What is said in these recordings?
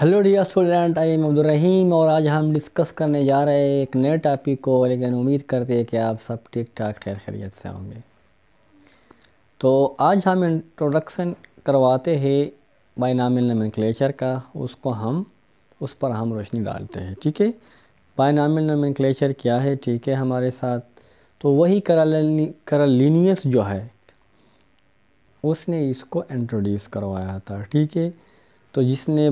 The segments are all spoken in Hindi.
Hello dear student I am Abdul Rahim और आज हम डिस्कस करने जा रहे हैं एक नए टॉपिक को लेकिन उम्मीद करते हैं कि आप सब ठीक ठाक खैर खैरियत से होंगे तो आज हम इंट्रोडक्शन करवाते हैं बाइनामियल नमेनक्लेचर का उसको हम उस पर हम रोशनी डालते हैं ठीक है बाइनामियल नमेनक्लेचर क्या है ठीक है हमारे साथ तो वही करलिनियस जो है उसने इसको इंट्रोड्यूस करवाया था ठीक है तो जिसने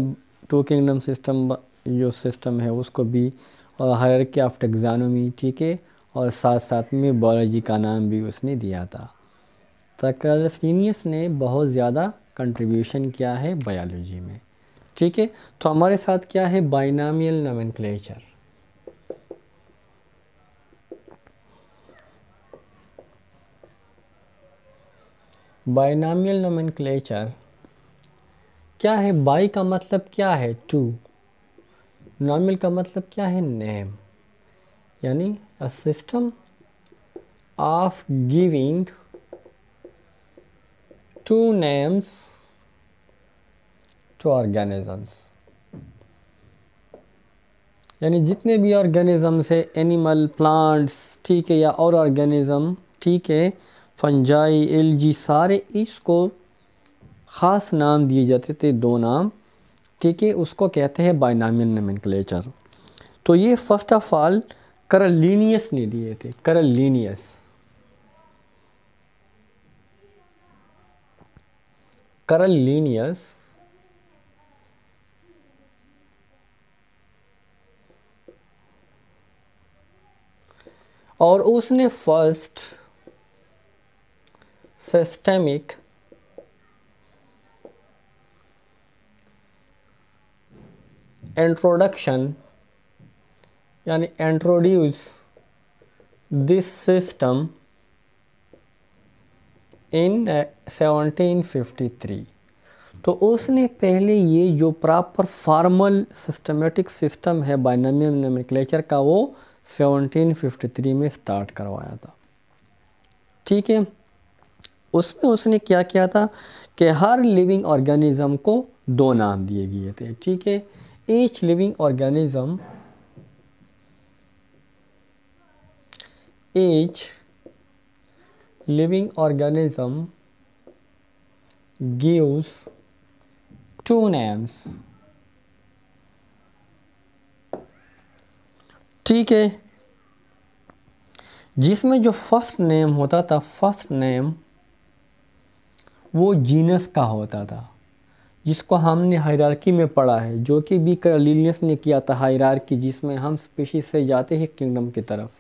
टू किंगडम सिस्टम जो सिस्टम है उसको भी और हर के ऑफ टेक्जानोमी ठीक है और साथ साथ में बॉलोजी का नाम भी उसने दिया था तकनीस ने बहुत ज़्यादा कंट्रीब्यूशन किया है बायोलॉजी में ठीक है तो हमारे साथ क्या है बाइनामियल नमन बाइनामियल नमन क्या है बाई का मतलब क्या है टू नॉर्मल का मतलब क्या है नेम यानी a system of giving two names to organisms यानी जितने भी ऑर्गेनिजम्स है एनिमल प्लांट्स ठीक है या और ऑर्गेनिज्म ठीक है फंजाई एलजी सारे इसको ख़ास नाम दिए जाते थे दो नाम ठीक है उसको कहते हैं बाइनामियल नमिन तो ये फर्स्ट ऑफ ऑल करलिनियस ने दिए थे करलिनियस करलिनियस और उसने फर्स्ट सिस्टेमिक इंट्रोडक्शन यानी इंट्रोड्यूस दिस सिस्टम इन 1753 तो उसने पहले ये जो प्रॉपर फॉर्मल सिस्टमेटिक सिस्टम है बाइनमियल नमिक्लेचर का वो 1753 में स्टार्ट करवाया था ठीक है उसमें उसने क्या किया था कि हर लिविंग ऑर्गेनिज़म को दो नाम दिए गए थे ठीक है each living organism each living organism gives two names ठीक है जिसमें जो फर्स्ट नेम होता था फर्स्ट नेम वो जीनस का होता था जिसको हमने हायरार्की में पढ़ा है जो कि बी करलीनियस ने किया था हायरार्की जिसमें हम स्पेशी से जाते हैं किंगडम की तरफ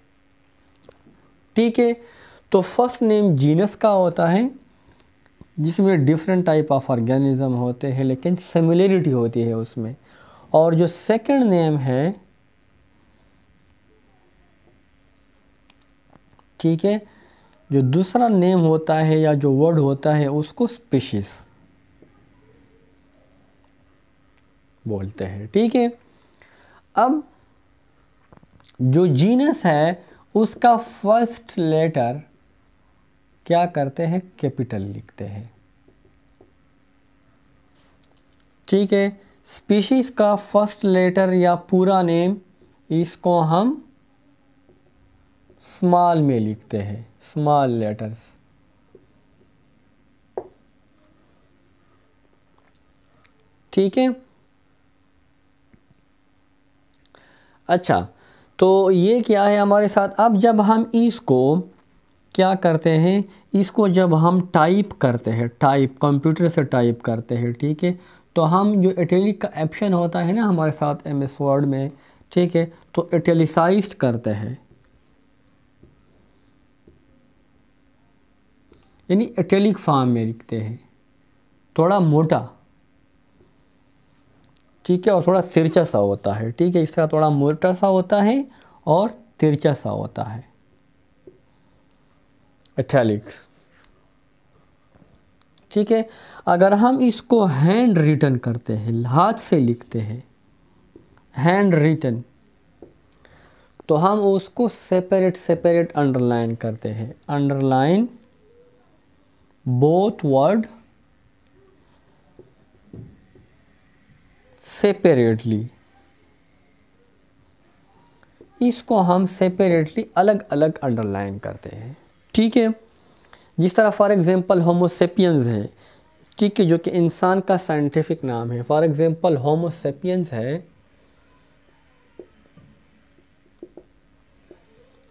ठीक है तो फर्स्ट नेम जीनस का होता है जिसमें डिफरेंट टाइप ऑफ ऑर्गेनिज़म होते हैं लेकिन सिमिलरिटी होती है उसमें और जो सेकंड नेम है ठीक है जो दूसरा नेम होता है या जो वर्ड होता है उसको स्पीशीज़ बोलते हैं ठीक है अब जो जीनस है उसका फर्स्ट लेटर क्या करते हैं कैपिटल लिखते हैं ठीक है स्पीशीज़ का फर्स्ट लेटर या पूरा नेम इसको हम स्मॉल में लिखते हैं स्मॉल लेटर्स ठीक है अच्छा तो ये क्या है हमारे साथ अब जब हम इसको क्या करते हैं इसको जब हम टाइप करते हैं टाइप कंप्यूटर से टाइप करते हैं ठीक है तो हम जो इटेलिक का ऑप्शन होता है ना हमारे साथ एम एस वर्ड में ठीक है तो इटेलिसाइज करते हैं यानी इटेलिक फॉर्म में लिखते हैं थोड़ा मोटा ठीक है और थोड़ा सिरचा सा होता है ठीक है इस तरह थोड़ा मोटा सा होता है और तिरचा सा होता है अटैलिक्स ठीक है अगर हम इसको हैंड रिटन करते हैं हाथ से लिखते हैं हैंड रिटन तो हम उसको सेपरेट सेपरेट अंडरलाइन करते हैं अंडरलाइन बोथ वर्ड सेपरेटली इसको हम सेपरेटली अलग अलग अंडरलाइन करते हैं ठीक है जिस तरह फॉर एग्ज़ाम्पल होमोसेपियंस है ठीक है जो कि इंसान का साइंटिफिक नाम है फॉर एग्ज़ाम्पल होमोसेपियंस है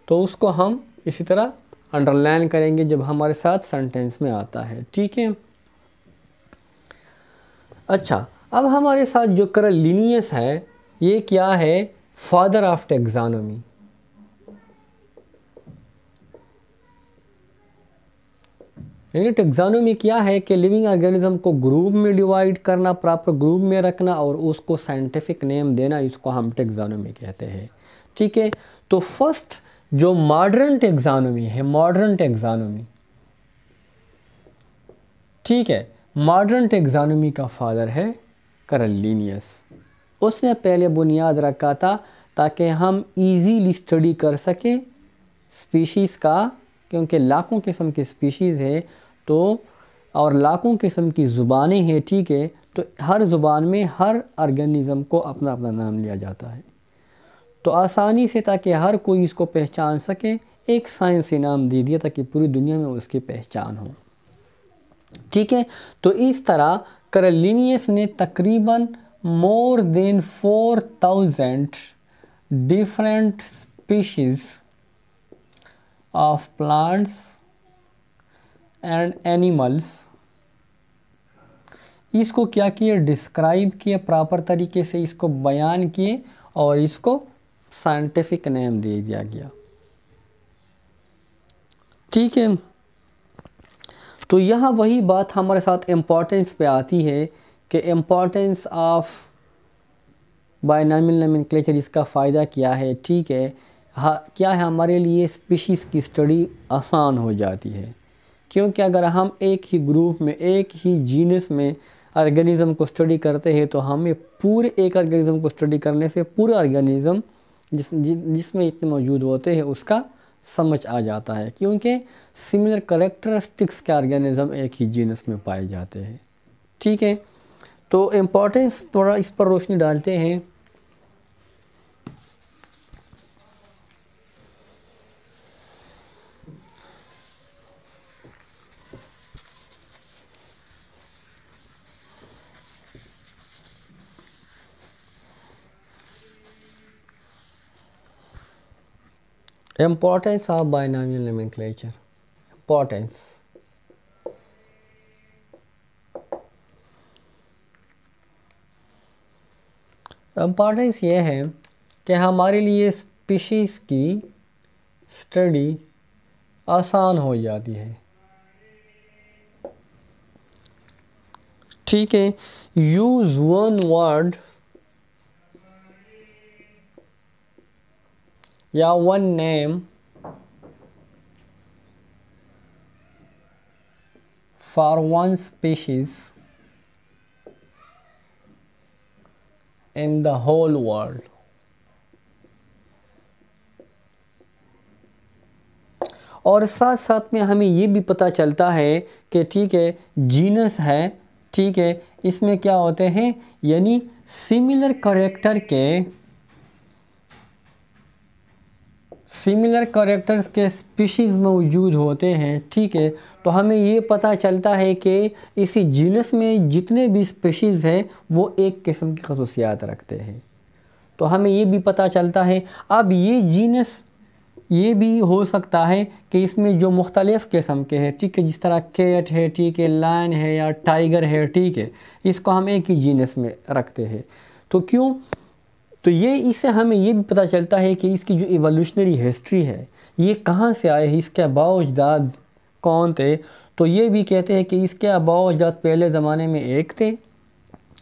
तो उसको हम इसी तरह अंडरलाइन करेंगे जब हमारे साथ सेंटेंस में आता है ठीक है अच्छा अब हमारे साथ जो करलिनियस है ये क्या है फादर ऑफ टेक्जानोमी यानी क्या है कि लिविंग ऑर्गेनिज्म को ग्रुप में डिवाइड करना प्रॉपर ग्रुप में रखना और उसको साइंटिफिक नेम देना इसको हम टेक्जानोमी कहते हैं ठीक है तो फर्स्ट जो मॉडर्न टेक्जानोमी है मॉडर्न टेक्जानोमी ठीक है मॉडर्न टेक्जानोमी का फादर है करलिनियस उसने पहले बुनियाद रखा था ताकि हम इजीली स्टडी कर सकें स्पीशीज़ का क्योंकि लाखों किस्म की स्पीशीज़ है तो और लाखों किस्म की ज़ुबानें हैं ठीक है तो हर ज़ुबान में हर ऑर्गेनिज़म को अपना अपना नाम लिया जाता है तो आसानी से ताकि हर कोई इसको पहचान सके एक साइंसी नाम दे दिया ताकि पूरी दुनिया में उसकी पहचान हो ठीक है तो इस तरह करलिनियस ने तकरीबन more than four thousand different species of plants and animals इसको क्या किए डिस्क्राइब किए प्रॉपर तरीके से इसको बयान किए और इसको साइंटिफिक नेम दे दिया गया ठीक है तो यहाँ वही बात हमारे साथ इम्पोर्टेंस पे आती है कि इम्पोर्टेंस ऑफ बायनामिल नमिन इसका फ़ायदा क्या है ठीक है हा क्या है हमारे लिए स्पीशीज़ की स्टडी आसान हो जाती है क्योंकि अगर हम एक ही ग्रुप में एक ही जीनस में ऑर्गेनिज़म को स्टडी करते हैं तो हमें पूरे एक ऑर्गेनिज़म को स्टडी करने से पूरा ऑर्गेनिज़म जिस जिसमें इतने मौजूद होते हैं उसका समझ आ जाता है क्योंकि सिमिलर करेक्टरिस्टिक्स के ऑर्गेनिज़म एक ही जीनस में पाए जाते हैं ठीक है तो इम्पोर्टेंस थोड़ा इस पर रोशनी डालते हैं importance of binomial nomenclature importance importance ये है कि हमारे लिए स्पीशीज़ की स्टडी आसान हो जाती है ठीक है यूज़ वन वर्ड या one name for one species in the whole world और साथ साथ में हमें ये भी पता चलता है कि ठीक है जीनस है ठीक है इसमें क्या होते हैं यानी सिमिलर करेक्टर के सिमिलर करेक्टर्स के स्पीशीज़ मौजूद होते हैं ठीक है तो हमें ये पता चलता है कि इसी जीनस में जितने भी स्पीशीज़ हैं वो एक किस्म की खसूसियात रखते हैं तो हमें ये भी पता चलता है अब ये जीनस ये भी हो सकता है कि इसमें जो मुख्तलिफ़ किस्म के हैं ठीक है जिस तरह कैट है ठीक है लाइन है या टाइगर है ठीक है इसको हम एक ही जीनस में रखते हैं तो क्यों तो ये इससे हमें ये भी पता चलता है कि इसकी जो एवोल्यूशनरी हिस्ट्री है ये कहाँ से आए है इसके आबाओ अजदाद कौन थे तो ये भी कहते हैं कि इसके आबाओ अजदाद पहले ज़माने में एक थे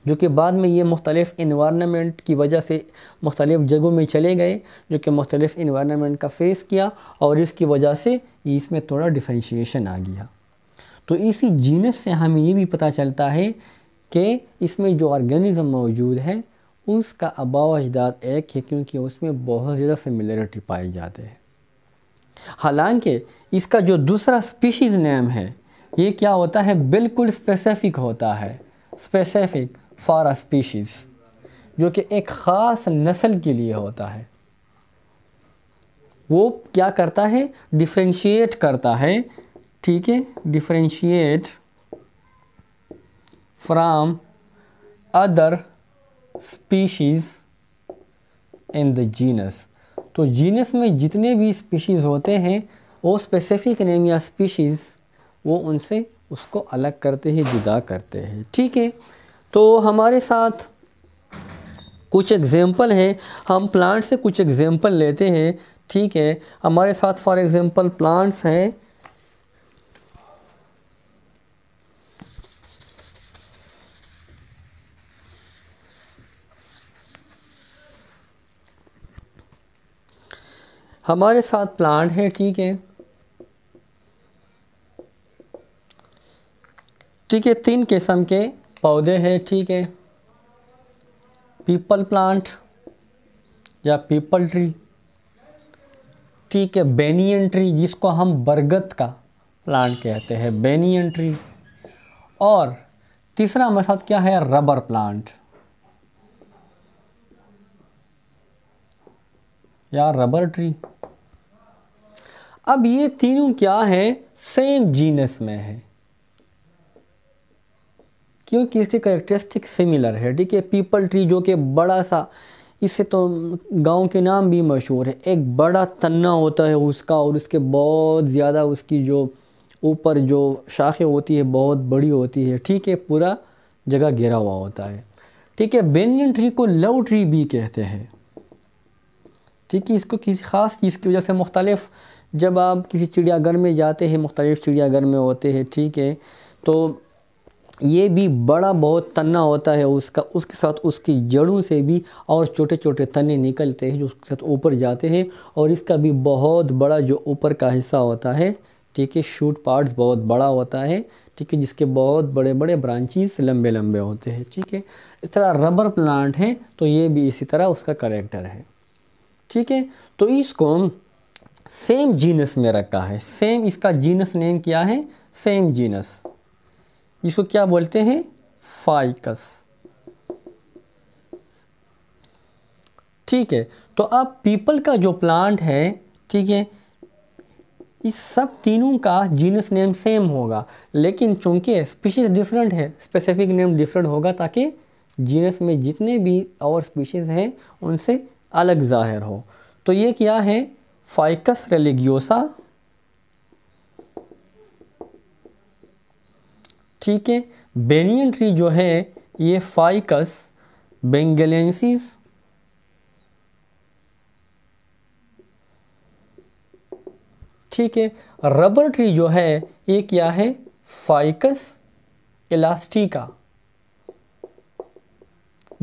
जो कि बाद में ये मुख्तलिफ़ इन्वामेंट की वजह से मुख्तलिफ़ जगहों में चले गए जो कि मुख्तलिफ़ इन्वामेंट का फ़ेस किया और इसकी वजह से इसमें थोड़ा डिफ्रेंशिएशन आ गया तो इसी जीनस से हमें ये भी पता चलता है कि इसमें जो ऑर्गेनिज़म मौजूद है उसका अबाव अजदाद एक है क्योंकि उसमें बहुत ज़्यादा सिमिलरिटी पाई जाती है हालांकि इसका जो दूसरा स्पीशीज़ नेम है ये क्या होता है बिल्कुल स्पेसिफिक होता है स्पेसिफिक फॉर अ स्पीशीज़ जो कि एक ख़ास नस्ल के लिए होता है वो क्या करता है डिफ्रेंशिएट करता है ठीक है differentiate from other species in the genus तो जीनस में जितने भी स्पीशीज़ होते हैं वो स्पेसिफिक नेम या स्पीशीज़ वो उनसे उसको अलग करते ही जुदा करते हैं ठीक है तो हमारे साथ कुछ एग्ज़ाम्पल हैं हम प्लांट से कुछ एग्ज़ाम्पल लेते हैं ठीक है हमारे साथ फॉर एग्ज़ाम्पल प्लांट्स हैं हमारे साथ प्लांट है ठीक है ठीक है तीन किस्म के पौधे हैं ठीक है पीपल प्लांट या पीपल ट्री ठीक है बेनियन ट्री जिसको हम बरगद का प्लांट कहते हैं बेनियन ट्री और तीसरा हमारे साथ क्या है रबर प्लांट या रबर ट्री अब ये तीनों क्या है सेम जीनस में है क्योंकि इसके करेक्टरिस्टिक सिमिलर है ठीक है पीपल ट्री जो कि बड़ा सा इससे तो गांव के नाम भी मशहूर है एक बड़ा तन्ना होता है उसका और उसके बहुत ज़्यादा उसकी जो ऊपर जो शाखें होती है बहुत बड़ी होती है ठीक है पूरा जगह घिरा हुआ होता है ठीक है बेनियन ट्री को लव ट्री भी कहते हैं ठीक है इसको किसी ख़ास चीज़ की वजह से मुख्तलिफ़ जब आप किसी चिड़ियाघर में जाते हैं मुख्तलिफ़ चिड़ियाघर में होते हैं ठीक है तो ये भी बड़ा बहुत तना होता है उसका उसके साथ उसकी जड़ों से भी और छोटे छोटे तने निकलते हैं जो उसके साथ ऊपर जाते हैं और इसका भी बहुत बड़ा जो ऊपर का हिस्सा होता है ठीक है शूट पार्ट्स बहुत बड़ा होता है ठीक है जिसके बहुत बड़े बड़े ब्रांचेस लंबे लंबे होते हैं ठीक है इस तरह रबर प्लांट है तो ये भी इसी तरह उसका करेक्टर है ठीक है तो इसको सेम जीनस में रखा है सेम इसका जीनस नेम क्या है सेम जीनस इसको क्या बोलते हैं फाइकस ठीक है तो अब पीपल का जो प्लांट है ठीक है इस सब तीनों का जीनस नेम सेम होगा लेकिन चूंकि स्पीशीज़ डिफरेंट है स्पेसिफिक नेम डिफरेंट होगा ताकि जीनस में जितने भी और स्पीशीज़ हैं उनसे अलग ज़ाहिर हो तो ये क्या है फाइकस रेलिगियोसा ठीक है बेनियन ट्री जो है ये फाइकस बेंगलेंसिस ठीक है रबर ट्री जो है ये क्या है फाइकस इलास्टिका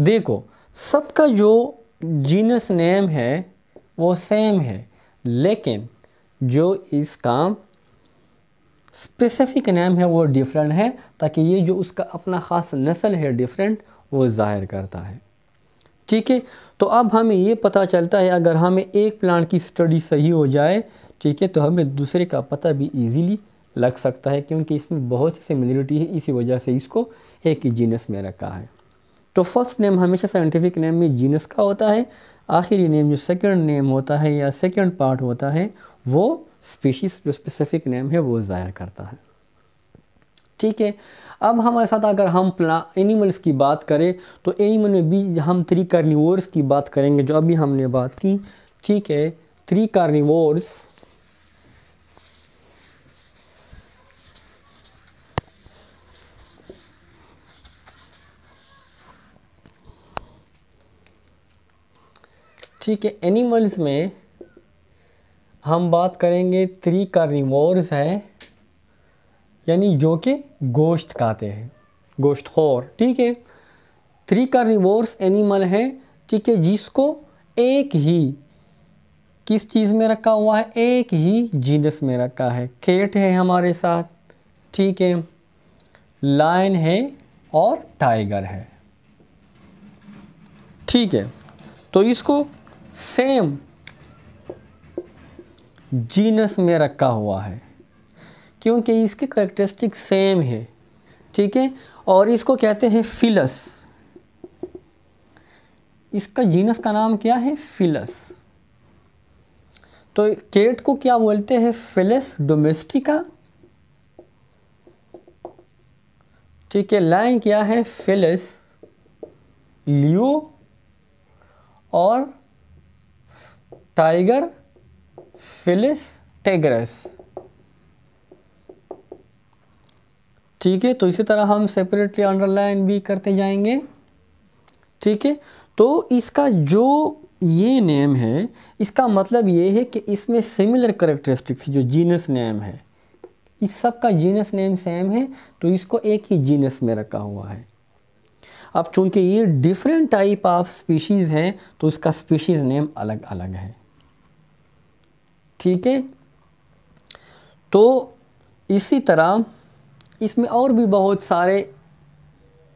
देखो सबका जो जीनस नेम है वो सेम है लेकिन जो इसका स्पेसिफिक नेम है वो डिफरेंट है ताकि ये जो उसका अपना ख़ास नस्ल है डिफरेंट वो ज़ाहिर करता है ठीक है तो अब हमें ये पता चलता है अगर हमें एक प्लांट की स्टडी सही हो जाए ठीक है तो हमें दूसरे का पता भी इजीली लग सकता है क्योंकि इसमें बहुत सी सिमिलरिटी है इसी वजह से इसको एक जीनस में रखा है तो फर्स्ट नेम हमेशा साइंटिफिक नेम में जीनस का होता है आखिरी नेम जो सेकंड नेम होता है या सेकंड पार्ट होता है वो स्पीशीज़ जो स्पेसिफिक नेम है वो ज़ाहिर करता है ठीक है अब हमारे साथ अगर हम प्ला एनिमल्स की बात करें तो एनिमल में भी हम थ्री कार्निवोर्स की बात करेंगे जो अभी हमने बात की ठीक है थ्री कार्निवोर्स ठीक है एनिमल्स में हम बात करेंगे थ्री कार्निवोर्स है यानी जो कि गोश्त खाते हैं गोश्त खोर ठीक है थ्री कार्निवोर्स एनिमल हैं ठीक है जिसको एक ही किस चीज़ में रखा हुआ है एक ही जीनस में रखा है केट है हमारे साथ ठीक है लायन है और टाइगर है ठीक है तो इसको सेम जीनस में रखा हुआ है क्योंकि इसके करेक्टरिस्टिक सेम है ठीक है और इसको कहते हैं फिलस इसका जीनस का नाम क्या है फिलस तो केट को क्या बोलते हैं फिलस डोमेस्टिका ठीक है लाइन क्या है फिलस लियो और टाइगर फिलिस टेग्रेस ठीक है तो इसी तरह हम सेपरेटली अंडरलाइन भी करते जाएंगे ठीक है तो इसका जो ये नेम है इसका मतलब ये है कि इसमें सिमिलर करेक्टरिस्टिक्स जो जीनस नेम है इस सब का जीनस नेम सेम है तो इसको एक ही जीनस में रखा हुआ है अब चूंकि ये डिफरेंट टाइप ऑफ स्पीशीज़ हैं तो इसका स्पीशीज़ नेम अलग अलग है ठीक है तो इसी तरह इसमें और भी बहुत सारे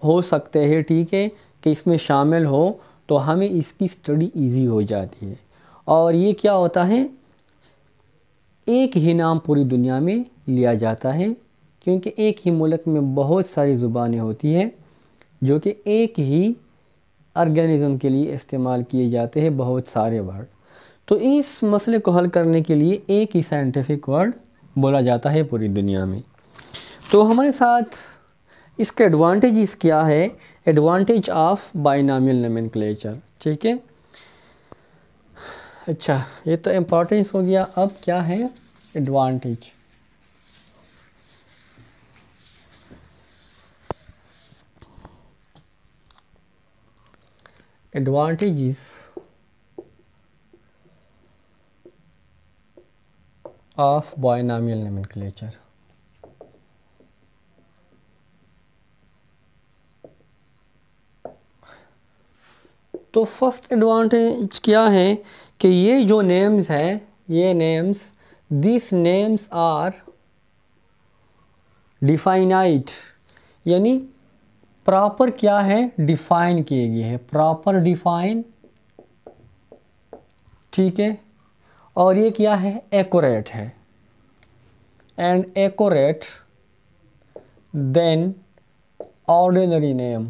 हो सकते हैं ठीक है कि इसमें शामिल हो तो हमें इसकी स्टडी इजी हो जाती है और ये क्या होता है एक ही नाम पूरी दुनिया में लिया जाता है क्योंकि एक ही मुल्क में बहुत सारी ज़ुबानें होती हैं जो कि एक ही आर्गेनिज़म के लिए इस्तेमाल किए जाते हैं बहुत सारे वर्ड तो इस मसले को हल करने के लिए एक ही साइंटिफिक वर्ड बोला जाता है पूरी दुनिया में तो हमारे साथ इसके एडवांटेजेस क्या है एडवांटेज ऑफ बाइनामियल नमेनक्लेचर ठीक है अच्छा ये तो इम्पोर्टेंस हो गया अब क्या है advantage advantages of binomial nomenclature. तो फर्स्ट एडवांटेज क्या है कि ये जो नेम्स हैं ये names this names are definite यानी प्रॉपर क्या है डिफाइन किए गए हैं प्रॉपर डिफाइन ठीक है और ये क्या है एकोरेट है and accurate than ordinary name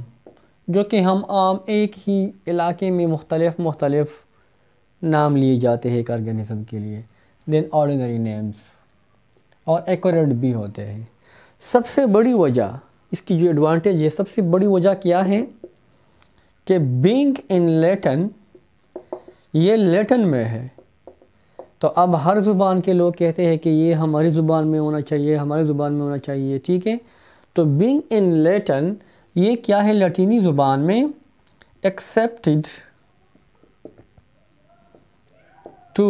जो कि हम आम एक ही इलाके में मुख्तलिफ मुख्तलिफ नाम लिए जाते हैं एक ऑर्गेनिज़म के लिए देन ऑर्डिनरी नेम्स और एकोरेट भी होते हैं सबसे बड़ी वजह इसकी जो एडवांटेज है सबसे बड़ी वजह क्या है कि बींग इन लेटन ये लेटन में है तो अब हर ज़ुबान के लोग कहते हैं कि ये हमारी ज़ुबान में होना चाहिए हमारी ज़ुबान में होना चाहिए ठीक है तो बिंग इन लेटन ये क्या है लटीनी ज़ुबान में accepted to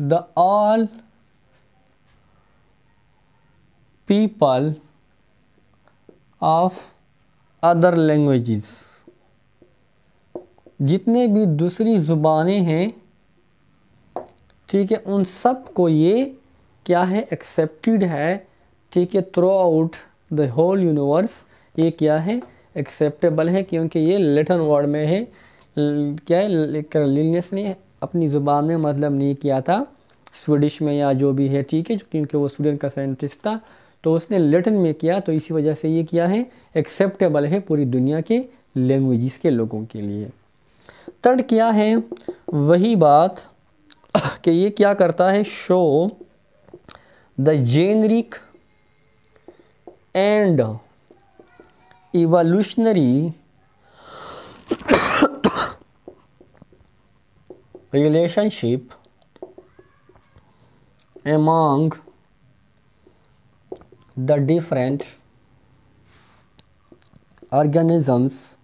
the all people of other languages जितने भी दूसरी ज़ुबानें हैं ठीक है उन सब को ये क्या है एक्सेप्टेड है ठीक है throughout the whole universe ये क्या है एक्सेप्टेबल है क्योंकि ये लेटन वर्ड में है क्या है कर्लिनियस ने अपनी ज़ुबान में मतलब नहीं किया था स्वीडिश में या जो भी है ठीक है क्योंकि वो स्वीडन का साइंटिस्ट था तो उसने लेटन में किया तो इसी वजह से ये किया है एक्सेप्टेबल है पूरी दुनिया के लैंग्वेज़ के लोगों के लिए थर्ड क्या है वही बात कि ये क्या करता है show the generic and evolutionary relationship among the different organisms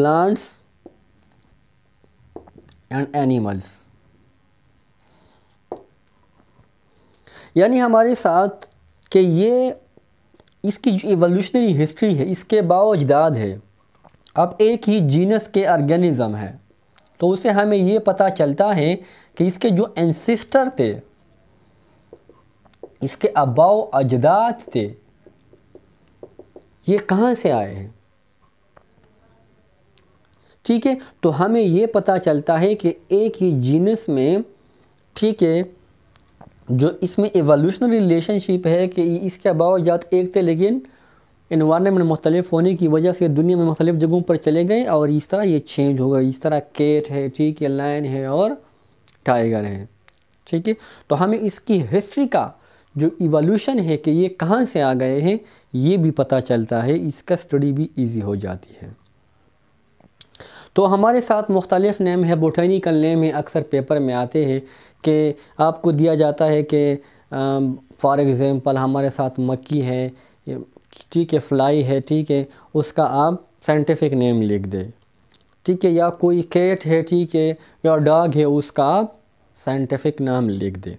plants and animals यानी हमारे साथ के ये इसकी जो एवोल्यूशनरी हिस्ट्री है इसके बावजदाद है अब एक ही जीनस के ऑर्गेनिज़म है तो उसे हमें ये पता चलता है कि इसके जो एंसिस्टर थे इसके अबाव अजदाद थे ये कहाँ से आए हैं ठीक है तो हमें ये पता चलता है कि एक ही जीनस में ठीक है जो इसमें एवोल्यूशनरी रिलेशनशिप है कि इसके बावजूद एक थे लेकिन इन्वामेंट मुख्तलिफ होने की वजह से दुनिया में मुख्तलिफ जगहों पर चले गए और इस तरह ये चेंज हो गए इस तरह केट है ठीक है लाइन है और टाइगर है ठीक है तो हमें इसकी हिस्ट्री का जो इवोल्यूशन है कि ये कहाँ से आ गए हैं ये भी पता चलता है इसका स्टडी भी ईजी हो जाती है तो हमारे साथ मुख्तलिफ़ नेम है बोटैनिकल नेम है अक्सर पेपर में आते हैं कि आपको दिया जाता है कि फ़ॉर एग्ज़ाम्पल हमारे साथ मक्की है ठीक है फ्लाई है ठीक है उसका आप साइंटिफिक नेम लिख दें ठीक है या कोई कैट है ठीक है या डॉग है उसका आप साइंटिफिक नाम लिख दें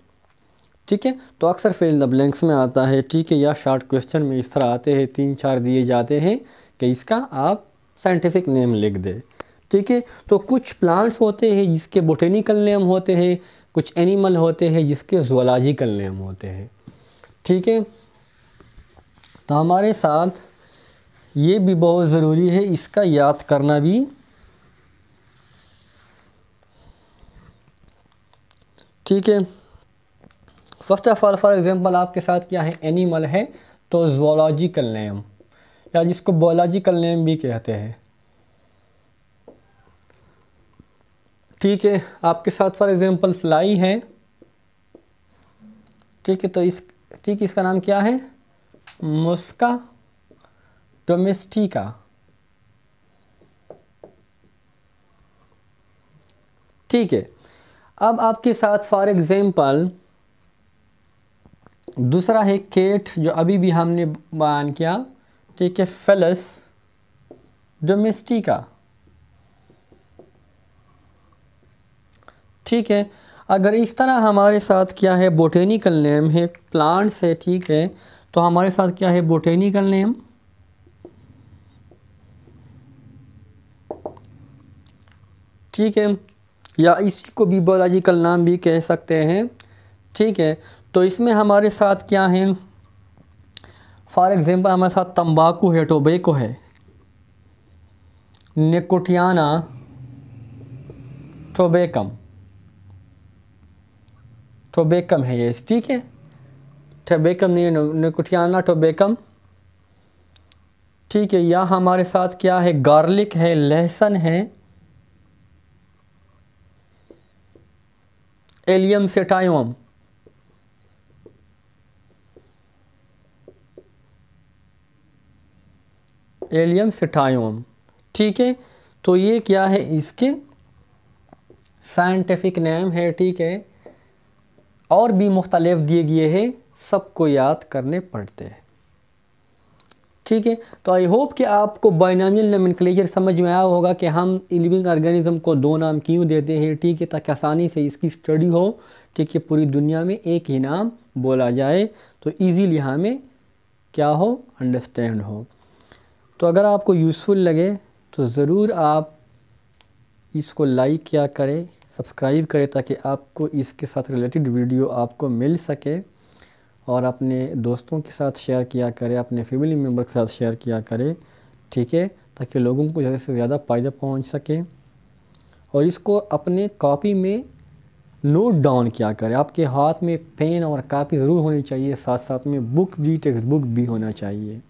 ठीक है तो अक्सर फिल द ब्लैंक्स में आता है ठीक है या शॉर्ट क्वेश्चन में इस तरह आते हैं तीन चार दिए जाते हैं कि इसका आप साइंटिफिक नेम लिख दें ठीक है तो कुछ प्लांट्स होते हैं जिसके बोटेनिकल नेम होते हैं कुछ एनिमल होते हैं जिसके जोलॉजिकल नेम होते हैं ठीक है तो हमारे साथ ये भी बहुत ज़रूरी है इसका याद करना भी ठीक है first of all for example आपके साथ क्या है एनिमल है तो जोलॉजिकल नेम या जिसको बोलॉजिकल नेम भी कहते हैं ठीक है आपके साथ फॉर एग्जांपल फ्लाई है ठीक है तो इस ठीक इसका नाम क्या है मुस्का डोमेस्टिका ठीक है अब आपके साथ फॉर एग्ज़ाम्पल दूसरा है केट जो अभी भी हमने बयान किया ठीक है फेलस डोमेस्टिका ठीक है अगर इस तरह हमारे साथ क्या है बोटेनिकल नेम है प्लांट्स है ठीक है तो हमारे साथ क्या है बोटेनिकल नेम ठीक है या इसी को भी बायोलॉजिकल नाम भी कह सकते हैं ठीक है तो इसमें हमारे साथ क्या है फॉर एग्ज़ाम्पल हमारे साथ तंबाकू है टोबेको है निकोटियाना टोबेकम टोबेकम है ये ठीक है टोबेकम नहीं है निकुटियाना टोबेकम ठीक है यह हमारे साथ क्या है गार्लिक है लहसन है एलियम सेटाइवम एलियम सेटाइवम ठीक है तो ये क्या है इसके साइंटिफिक नेम है ठीक है और भी मुख्तलिफ दिए गए हैं सबको याद करने पड़ते हैं ठीक है तो आई होप कि आपको बाइनामियल नमिनक्लेचर समझ में आया होगा कि हम लिविंग ऑर्गेनिज्म को दो नाम क्यों देते हैं ठीक है ताकि आसानी से इसकी स्टडी हो ठीक है पूरी दुनिया में एक ही नाम बोला जाए तो ईजीली हमें क्या हो अंडरस्टैंड हो तो अगर आपको यूज़फुल लगे तो ज़रूर आप इसको लाइक क्या करें सब्सक्राइब करें ताकि आपको इसके साथ रिलेटेड वीडियो आपको मिल सके और अपने दोस्तों के साथ शेयर किया करें अपने फैमिली मेम्बर के साथ शेयर किया करें ठीक है ताकि लोगों को ज़्यादा से ज़्यादा फ़ायदा पहुँच सके और इसको अपने कॉपी में नोट डाउन किया करें आपके हाथ में पेन और कापी ज़रूर होनी चाहिए साथ साथ में बुक भी टेक्स्ट बुक भी होना चाहिए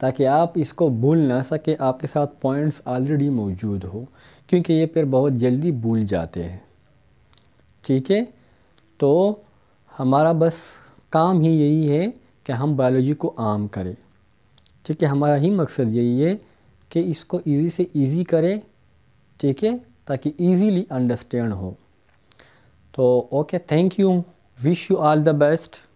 ताकि आप इसको भूल ना सके आपके साथ पॉइंट्स ऑलरेडी मौजूद हो क्योंकि ये पेड़ बहुत जल्दी भूल जाते हैं ठीक है तो हमारा बस काम ही यही है कि हम बायोलॉजी को आम करें ठीक है हमारा ही मकसद यही है कि इसको इजी से इजी करें ठीक है ताकि इजीली अंडरस्टैंड हो तो okay thank you wish you all the best